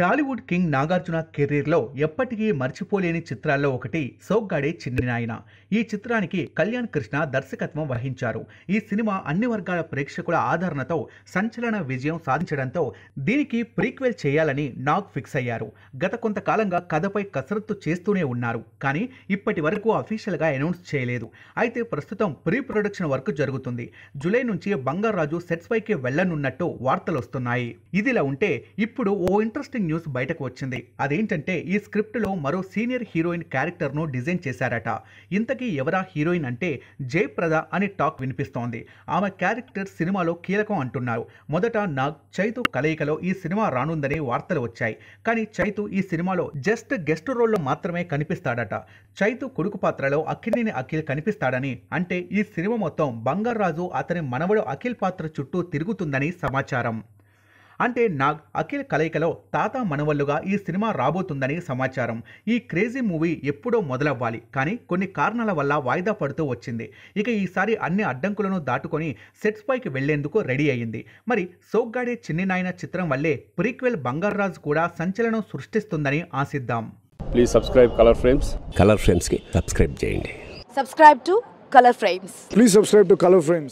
Tollywood king Nagarjuna కెరీర్లో ఎప్పటికీ మర్చిపోలేని చిత్రాల్లో ఒకటి సోగ్గాడే చిన్ని నాయన ఈ చిత్రానికి కళ్యాణ్ కృష్ణ దర్శకత్వం వహించారు ఈ సినిమా అన్ని వర్గాల ప్రేక్షకుల ఆదరణతో సంచలన విజయం సాధించడంతో దీనికి ప్రీక్వెల్ చేయాలని నాగ్ ఫిక్స్ అయ్యారు గత కొంతకాలంగా కథపై కసరత్తు చేస్తూనే ఉన్నారు కానీ ఇప్పటి వరకు అఫీషియల్గా అనౌన్స్ చేయలేదు అయితే ప్రస్తుతం ప్రీ ప్రొడక్షన్ వర్క్ జరుగుతుంది జూలై నుంచి బంగారాజు సెట్స్ పైకి వెళ్లనున్నట్టు వార్తలు వస్తున్నాయి ఇదిలా ఉంటే ఇప్పుడు ఓ ఇంట్రెస్టింగ్ షాకింగ్ న్యూస్ బయటకు వచ్చింది అదేంటంటే ఈ స్క్రిప్ట్లో మరో సీనియర్ హీరోయిన్ క్యారెక్టర్ను డిజైన్ చేశారట ఇంతకీ ఎవరా హీరోయిన్ అంటే జయప్రద అని టాక్ వినిపిస్తోంది ఆమె క్యారెక్టర్ సినిమాలో కీలకం అంటున్నారు మొదట నాగ్ చైతు కలయికలో ఈ సినిమా రానుందనే వార్తలు వచ్చాయి కానీ చైతు ఈ సినిమాలో జస్ట్ గెస్ట్ రోల్లో మాత్రమే కనిపిస్తాడట చైతు కొడుకు పాత్రలో అఖిల్ని అఖిల్ కనిపిస్తాడని అంటే ఈ సినిమా మొత్తం బంగారాజు అతని మనవడు అఖిల్ పాత్ర చుట్టూ తిరుగుతుందని సమాచారం అంటే నాగ్ అఖిల్ కలయికలో తాత మనవల్లుగా ఈ సినిమా రాబోతుందని సమాచారం ఈ క్రేజీ మూవీ ఎప్పుడో మొదలవ్వాలి కానీ కొన్ని కారణాల వల్ల వాయిదా పడుతూ వచ్చింది ఇక ఈసారి అన్ని అడ్డంకులను దాటుకొని సెట్స్ పైకి వెళ్లేందుకు రెడీ అయింది మరి సోగ్గాడే చిన్ని నాయన చిత్రం వల్లే ప్రీక్వెల్ బంగారాజు కూడా సంచలనం సృష్టిస్తుందని ఆశిద్దాం please subscribe colour frames colour ఫ్రేమ్స్కి సబ్స్క్రైబ్ చేయండి subscribe to colour frames please subscribe to colour frames